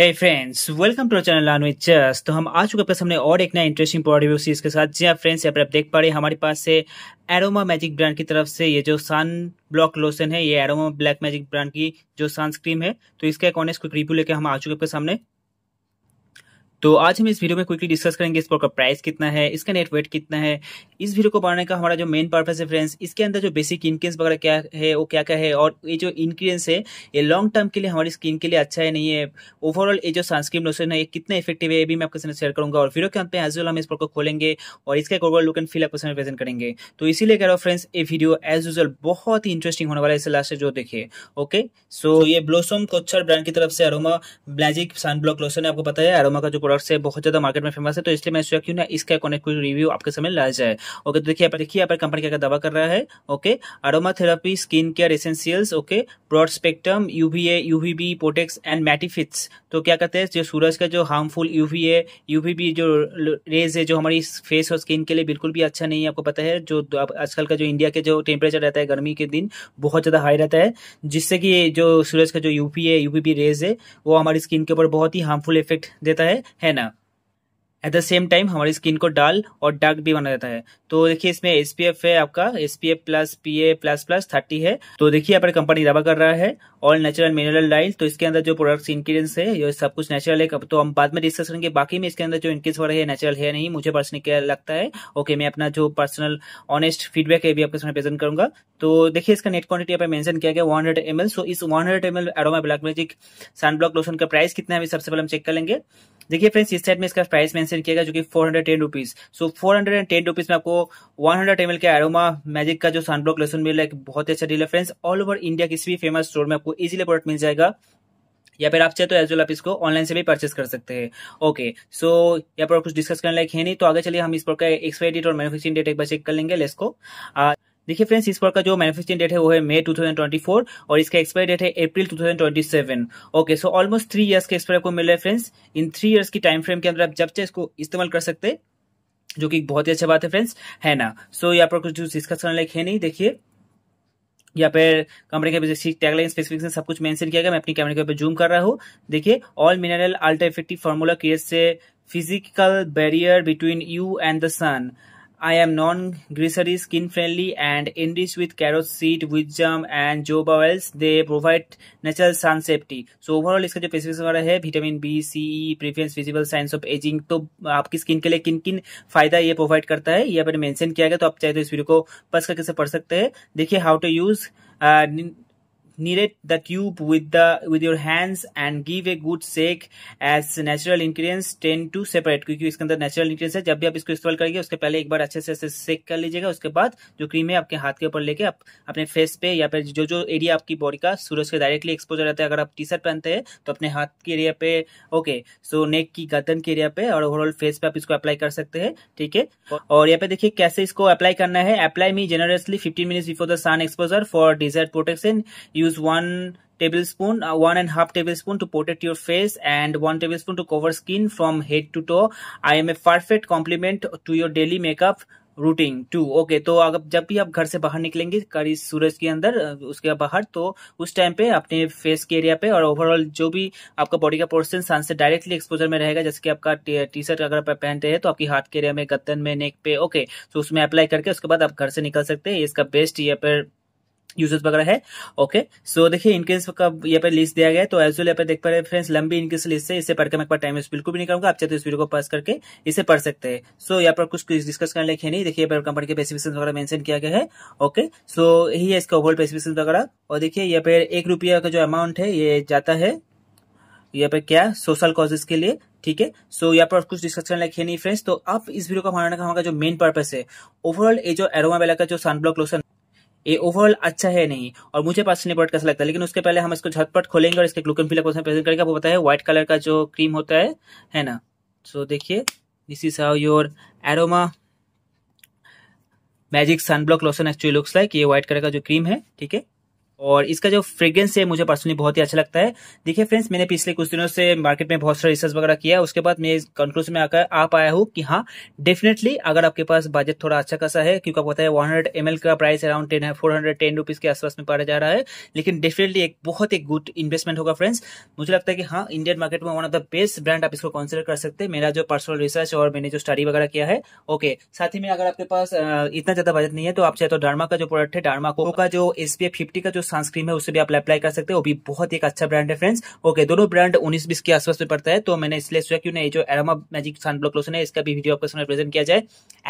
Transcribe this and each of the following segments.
Hey friends welcome to channel लान तो हम आ चुके हैं सामने और एक नया इंटरेस्टिंग प्रोडक्ट सीरीज के साथ जी हाँ फ्रेंड्स यहाँ पर आप देख पा रहे हैं हमारे पास है एरोमा मैजिक ब्रांड की तरफ से ये जो सन ब्लॉक लोशन है ये एरोमा ब्लैक मैजिक ब्रांड की जो सनस्क्रीम है तो इसका एक ऑनेस्ट क्विक रिव्यू लेके हम आ चुके हैं सामने तो आज हम इस वीडियो में क्विकली डिस्कस करेंगे इस प्रोडक्ट का प्राइस कितना है इसका नेट वेट कितना है इस वीडियो को बनाने का हमारा जो मेन पर्पस है फ्रेंड्स इसके अंदर जो बेसिक इनक्रीस वगैरह क्या है वो क्या क्या है और ये जो इनक्रीस है ये लॉन्ग टर्म के लिए हमारी स्किन के लिए अच्छा है नहीं है ओवरऑल ये जो सनस्क्रीन लोशन है ये कितना इफेक्टिव है ये भी मैं आपके साथ शेयर करूंगा और वीडियो के अंत में एज वेल हम इस प्रोडक्ट को खोलेंगे और इसका एक ओवरऑल लुक एंड फील आपके सामने प्रेजेंट करेंगे तो इसीलिए कह रहा हूँ फ्रेंड्स ये वीडियो एज यूजल बहुत ही इंटरेस्टिंग होने वाला है इसे लास्ट जो देखिए ओके सो ये ब्लोसम कोच्छर ब्रांड की तरफ से Aroma magic sun block lotion है आपको पता है अरोमा का जो प्रोडक्ट्स है बहुत ज़्यादा मार्केट में फेमस है तो इसलिए मैं सोचा क्यों ना इसका कनेक्ट कोई रिव्यू आपके समय लाया जाए ओके तो देखिए देखिए यहाँ पर कंपनी क्या दवा कर रहा है okay Aroma skin care essentials okay broad spectrum UVA UVB protects and mattifies तो क्या कहते हैं जो सूरज का जो हार्मफुल यूवीए यूवीबी जो रेज है जो हमारी फेस और स्किन के लिए बिल्कुल भी अच्छा नहीं है आपको पता है जो आजकल का जो इंडिया के जो टेम्परेचर रहता है गर्मी के दिन बहुत ज़्यादा हाई रहता है जिससे कि जो सूरज का जो यूपीए यूपीबी रेज है वो हमारी स्किन के ऊपर बहुत ही हार्मफुल इफेक्ट देता है है ना एट द सेम टाइम हमारी स्किन को डाल और डार्क भी बना जाता है तो देखिए इसमें एस है आपका S plus P A plus plus thirty है तो देखिए यहाँ पर कंपनी दावा कर रहा है ऑल नेचुरल मिनरल डाइल तो इसके अंदर जो प्रोडक्ट्स इंग्रीडियंट्स है ये सब कुछ नेचुरल है तो हम बाद में डिस्कस करेंगे बाकी में इसके अंदर जो इंक्रीज हो रहा है नेचुरल है नहीं मुझे पर्सनली क्या लगता है ओके मैं अपना जो पर्सनल ऑनेस्ट फीडबैक है भी आपके सामने प्रेजेंट करूंगा तो देखिए इसका नेट क्वांटिटी यहाँ पर मेंशन किया गया वन हंड्रेड एम सो इस one hundred M L Aroma black magic sun block lotion का प्राइस कितना है सबसे पहले हम चेक कर लेंगे देखिए फ्रेंड्स इस साइड में इसका प्राइस मेंशन किया गया जो कि four hundred ten rupees so four hundred and ten rupees में आपको वन हंड्रेड एम के एरोमा मैजिक का जो सनब्लॉक लेसन मिल रहा है बहुत ही अच्छा डील है फ्रेंड्स ऑल ओवर इंडिया किसी भी फेमस स्टोर में आपको इजीली प्रोडक्ट मिल जाएगा या फिर आप चाहे तो एज वेल आप इसको ऑनलाइन से भी परचेस कर सकते हैं ओके सो यहाँ पर कुछ डिस्कस करने लायक है नहीं तो आगे चलिए हम इस प्रकार का एक्सपायरी डेट और मैनुफेक्चरिंग डेट एक बार चेक कर लेंगे लेस को देखिए फ्रेंड्स इस पर का जो मैन्युफैक्चरिंग डेट है वो है मई 2024 और इसका एक्सपायरी डेट है April 2027 okay so almost three years का एक्सपायर को मिल रहा है फ्रेंड्स इन थ्री इयर्स की टाइम फ्रेम के अंदर आप जब चाहे इसको इस्तेमाल कर सकते हैं जो कि बहुत ही अच्छा बात है फ्रेंड्स है ना सो यहाँ पर कुछ डिस्कस करने लायक है नहीं देखिए यहाँ पे कंपनी के टैगलाइन स्पेसिफिकेशन सब कुछ मेंशन किया गया मैं अपनी कैमरे के ऊपर जूम कर रहा हूँ देखिए all mineral ultra effective formula creates a physical barrier between you and the sun I am non-greasy, skin-friendly, and enriched with carrot seed, wisdom, and jojoba oils. They provide natural sun safety. So overall इसका जो specifics वगैरह है vitamin B C E visible science of ageing तो आपकी skin के लिए किन किन फायदा ये प्रोवाइड करता है ये अपने मेंशन किया गया तो आप चाहे तो इस वीडियो को पस करके से पढ़ सकते हैं देखिए how to use Knead the cube with the with your hands and give a good shake as natural ingredients tend to separate क्योंकि इसके अंदर नेचुरल इंग्रीडियंट्स है जब भी आप इसको इस्तेमाल करेंगे उसके पहले एक बार अच्छे से ऐसे सेक कर लीजिएगा उसके बाद जो क्रीम है आपके हाथ के ऊपर लेके आप अपने फेस पे या फिर जो जो एरिया आपकी बॉडी का सूरज के डायरेक्टली एक्सपोजर रहता है अगर आप टी शर्ट पहनते हैं तो अपने हाथ के एरिया पे ओके सो नेक की गर्दन के एरिया पे और ओवरऑल फेस पे आप इसको अप्लाई कर सकते हैं ठीक है और यहाँ पे देखिए कैसे इसको अप्लाई करना है apply me generously fifteen minutes before the sun exposure for desire protection you use one tablespoon uh, one and half tablespoon to protect your face and one tablespoon to cover skin from head to toe i am a perfect complement to your daily makeup routine too okay तो अगर जब भी आप घर से बाहर निकलेंगे करीब सूरज के अंदर उसके बाहर तो उस टाइम पे अपने फेस के एरिया पे और ओवरऑल जो भी आपका बॉडी का पोर्शन सन से डायरेक्टली एक्सपोजर में रहेगा जैसे कि आपका टी शर्ट अगर आप पहनते हैं तो आपकी हाथ के एरिया में गद्दन में नेक पे ओके तो उसमें अप्लाई करके उसके बाद आप घर से निकल सकते हैं इसका बेस्ट ये पर यूजेस वगैरह है ओके सो देखिए इनकेस का यहाँ पे लिस्ट दिया गया तो एज वेल यहाँ पे देख पा रहे फ्रेंड्स लंबी इनकेस लिस्ट है इसे पढ़कर मैं टाइम बिल्कुल भी नहीं करूंगा आप चाहते तो इस वीडियो को पास करके इसे पढ़ सकते हैं सो यहाँ पर कुछ डिस्कस करने लिखे नहीं देखिए कंपनी के पेसिफिकेशन वगैरह मेंशन किया गया है ओके सो यही है इसका ओवरऑल पेसिफिकेशन वगैरह और देखिए यहाँ पे एक रुपया का जो अमाउंट है ये जाता है यहाँ पे क्या सोशल कॉजेस के लिए ठीक है सो यहाँ पर कुछ डिस्कस करने लिखे नहीं फ्रेंड्स तो आप इस वीडियो का का हमारा जो मेन पर्पज है ओवरऑल ये जो एरोमा वेला का जो सनब्लॉक लोशन ये ओवरऑल अच्छा है नहीं और मुझे पर्सनली बहुत कैसा लगता है लेकिन उसके पहले हम इसको झटपट खोलेंगे और इसके ग्लूकन फिलअप प्रेजेंट करेंगे आपको पता है व्हाइट कलर का जो क्रीम होता है है ना सो देखिए this is how your Aroma magic sunblock lotion actually looks like ये व्हाइट कलर का जो क्रीम है ठीक है और इसका जो फ्रेग्रेंस है मुझे पर्सनली बहुत ही अच्छा लगता है देखिए फ्रेंड्स मैंने पिछले कुछ दिनों से मार्केट में बहुत सारा रिसर्च वगैरह किया उसके बाद मैं कंक्लूजन में आकर आ पाया हूँ कि हाँ डेफिनेटली अगर आपके पास बजट थोड़ा अच्छा खासा है क्योंकि आपको पता है वन हंड्रेड का price around ten four hundred ten rupees के आसपास में पड़ा जा रहा है लेकिन डेफिनेटली एक बहुत एक गुड इन्वेस्टमेंट होगा फ्रेंड्स मुझे लगता है कि हाँ इंडियन मार्केट में one of the best brand आप इसको कंसिडर कर सकते हैं मेरा जो पर्सनल रिसर्च और मैंने जो स्टडी वगैरह किया है ओके साथ ही में अगर आपके पास इतना ज़्यादा बजट नहीं है तो आप चाहे तो डार्मा का जो प्रोडक्ट है डार्मा को का जो एस का जो सनस्क्रीन है उसे भी आप अप्लाई कर सकते हो भी बहुत एक अच्छा ब्रांड है फ्रेंड्स ओके दोनों ब्रांड उन्नीस बीस के आसपास में पड़ता है तो मैंने इसलिए सोचा क्यों नहीं जो Aroma magic sun block lotion है इसका भी वीडियो आपके समय प्रेजेंट किया जाए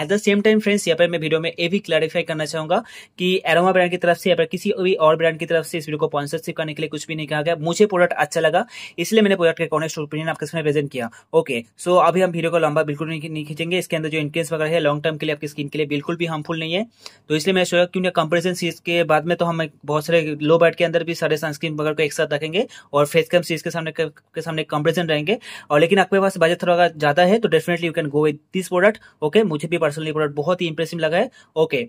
at the same time friends यहाँ पर मैं वीडियो में ये भी क्लैरिफाई करना चाहूंगा कि एरोमा ब्रांड की तरफ से या किसी भी और ब्रांड की तरफ से इस वीडियो को स्पॉन्सरशिप करने के लिए कुछ भी नहीं कहा गया मुझे प्रोडक्ट अच्छा लगा इसलिए मैंने प्रोडक्ट का कॉनेस्ट ओपिनियन आपके सामने प्रेजेंट किया ओके सो अभी हम वीडियो को लंबा बिल्कुल नहीं खींचेंगे इसके अंदर जो इंटेंस वगैरह है लॉन्ग टर्म के लिए आपकी स्किन के लिए बिल्कुल भी हार्मफुल नहीं है तो इसलिए मैं सोचा क्यों कंपेरिजन सीरीज के बाद में तो हम बहुत सारे लो बैट के अंदर भी सारे सनस्क्रीन वगैरह को एक साथ रखेंगे और फेस क्रम सीज के सामने के सामने कंपेरिजन रहेंगे और लेकिन आपके पास बजट थोड़ा ज्यादा है तो definitely you can go with this product okay मुझे भी पर्सनली प्रोडक्ट बहुत ही इंप्रेसिव लगा है ओके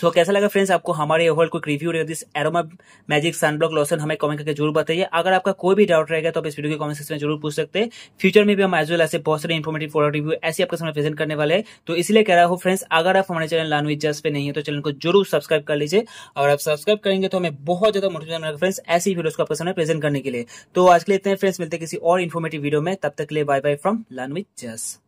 सो so, कैसा लगा फ्रेंड्स आपको हमारे ओवर क्विक रिव्यू रहेगा this Aroma magic sunblock lotion हमें कमेंट करके जरूर बताइए अगर आपका कोई भी डाउट रहेगा तो आप इस वीडियो के कमेंट सेक्शन में जरूर पूछ सकते हैं फ्यूचर में भी हम एज वेल ऐसे बहुत सारे इन्फॉर्मेटिव प्रोडक्ट रिव्यू ऐसे आपके सामने प्रेजेंट करने वाले हैं तो इसलिए कह रहा हूँ फ्रेंड्स अगर आप हमारे चैनल लानवी जस्ट पे नहीं है तो चैनल को जरूर सब्सक्राइब कर लीजिए और आप सब्सक्राइब करेंगे तो हमें बहुत ज्यादा मोटिवेशन मिलेगा फ्रेंड्स ऐसी वीडियोज को आपके सामने प्रेजेंट करने के लिए तो आज के लिए इतने फ्रेंड्स मिलते किसी और इन्फॉर्मेटिव वीडियो में तब तक के लिए bye bye from Lanvi just